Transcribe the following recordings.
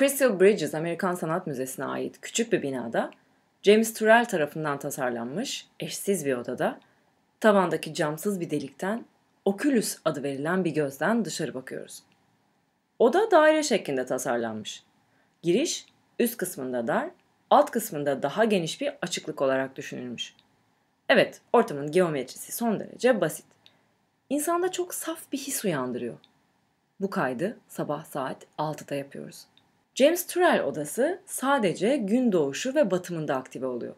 Crystal Bridges Amerikan Sanat Müzesi'ne ait küçük bir binada James Turrell tarafından tasarlanmış eşsiz bir odada tavandaki camsız bir delikten Oculus adı verilen bir gözden dışarı bakıyoruz. Oda daire şeklinde tasarlanmış. Giriş üst kısmında dar, alt kısmında daha geniş bir açıklık olarak düşünülmüş. Evet, ortamın geometrisi son derece basit. İnsanda çok saf bir his uyandırıyor. Bu kaydı sabah saat 6'da yapıyoruz. James Turrell Odası sadece gün doğuşu ve batımında aktive oluyor.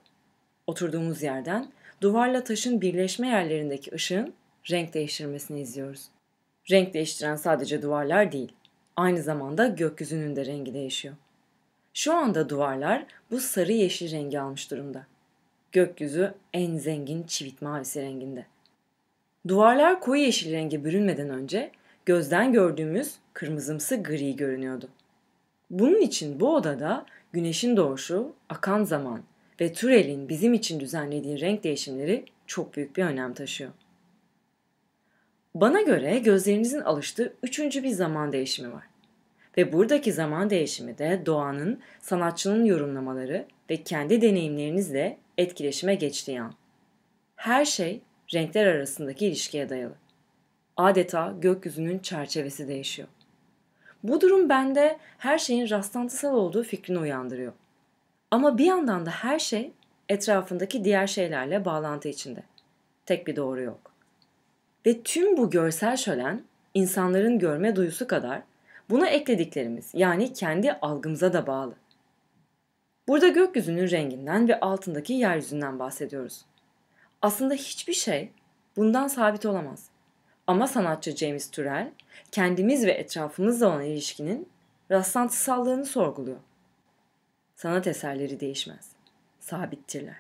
Oturduğumuz yerden duvarla taşın birleşme yerlerindeki ışığın renk değiştirmesini izliyoruz. Renk değiştiren sadece duvarlar değil, aynı zamanda gökyüzünün de rengi değişiyor. Şu anda duvarlar bu sarı yeşil rengi almış durumda. Gökyüzü en zengin çivit mavisi renginde. Duvarlar koyu yeşil renge bürünmeden önce gözden gördüğümüz kırmızımsı gri görünüyordu. Bunun için bu odada güneşin doğuşu, akan zaman ve Türel'in bizim için düzenlediği renk değişimleri çok büyük bir önem taşıyor. Bana göre gözlerinizin alıştığı üçüncü bir zaman değişimi var. Ve buradaki zaman değişimi de doğanın, sanatçının yorumlamaları ve kendi deneyimlerinizle etkileşime geçtiği an. Her şey renkler arasındaki ilişkiye dayalı. Adeta gökyüzünün çerçevesi değişiyor. Bu durum bende her şeyin rastlantısal olduğu fikrini uyandırıyor. Ama bir yandan da her şey etrafındaki diğer şeylerle bağlantı içinde. Tek bir doğru yok. Ve tüm bu görsel şölen insanların görme duyusu kadar buna eklediklerimiz yani kendi algımıza da bağlı. Burada gökyüzünün renginden ve altındaki yeryüzünden bahsediyoruz. Aslında hiçbir şey bundan sabit olamaz. Ama sanatçı James Turrell kendimiz ve etrafımızla olan ilişkinin rastlantısallığını sorguluyor. Sanat eserleri değişmez. Sabittirler.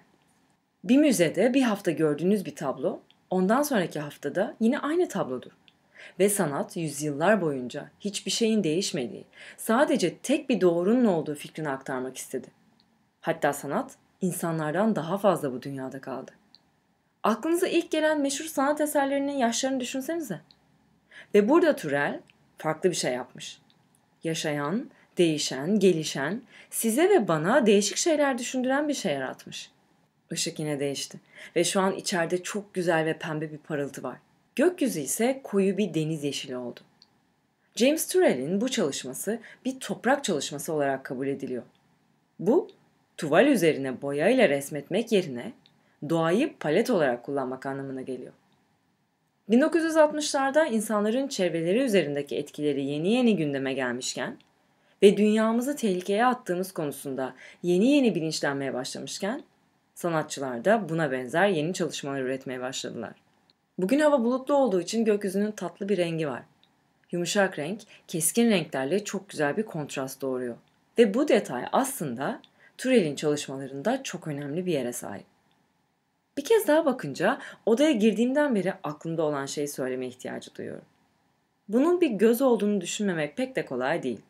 Bir müzede bir hafta gördüğünüz bir tablo, ondan sonraki haftada yine aynı tablodur. Ve sanat yüzyıllar boyunca hiçbir şeyin değişmediği, sadece tek bir doğrunun olduğu fikrini aktarmak istedi. Hatta sanat insanlardan daha fazla bu dünyada kaldı. Aklınıza ilk gelen meşhur sanat eserlerinin yaşlarını düşünsenize. Ve burada Türel farklı bir şey yapmış. Yaşayan, değişen, gelişen, size ve bana değişik şeyler düşündüren bir şey yaratmış. Işık yine değişti ve şu an içeride çok güzel ve pembe bir parıltı var. Gökyüzü ise koyu bir deniz yeşili oldu. James Turrell'in bu çalışması bir toprak çalışması olarak kabul ediliyor. Bu, tuval üzerine boyayla resmetmek yerine doğayı palet olarak kullanmak anlamına geliyor. 1960'larda insanların çevreleri üzerindeki etkileri yeni yeni gündeme gelmişken ve dünyamızı tehlikeye attığımız konusunda yeni yeni bilinçlenmeye başlamışken sanatçılar da buna benzer yeni çalışmalar üretmeye başladılar. Bugün hava bulutlu olduğu için gökyüzünün tatlı bir rengi var. Yumuşak renk keskin renklerle çok güzel bir kontrast doğuruyor. Ve bu detay aslında Turel'in çalışmalarında çok önemli bir yere sahip. Bir kez daha bakınca odaya girdiğimden beri aklımda olan şeyi söyleme ihtiyacı duyuyorum. Bunun bir göz olduğunu düşünmemek pek de kolay değil.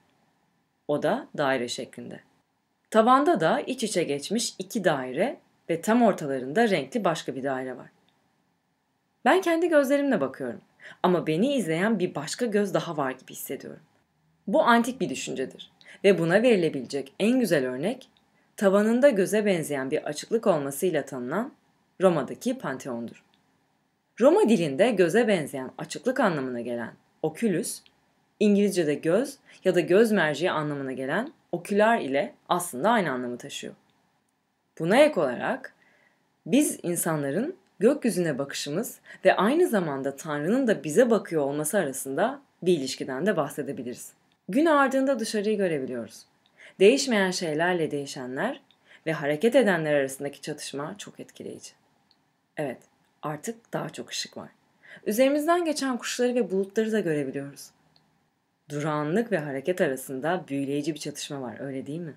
Oda daire şeklinde. Tabanda da iç içe geçmiş iki daire ve tam ortalarında renkli başka bir daire var. Ben kendi gözlerimle bakıyorum ama beni izleyen bir başka göz daha var gibi hissediyorum. Bu antik bir düşüncedir ve buna verilebilecek en güzel örnek tavanında göze benzeyen bir açıklık olmasıyla tanınan Roma'daki Pantheon'dur. Roma dilinde göze benzeyen açıklık anlamına gelen "oculus", İngilizce'de göz ya da göz merceği anlamına gelen oküler ile aslında aynı anlamı taşıyor. Buna ek olarak biz insanların gökyüzüne bakışımız ve aynı zamanda Tanrı'nın da bize bakıyor olması arasında bir ilişkiden de bahsedebiliriz. Gün ardında dışarıyı görebiliyoruz. Değişmeyen şeylerle değişenler ve hareket edenler arasındaki çatışma çok etkileyici. Evet, artık daha çok ışık var. Üzerimizden geçen kuşları ve bulutları da görebiliyoruz. Durağanlık ve hareket arasında büyüleyici bir çatışma var, öyle değil mi?''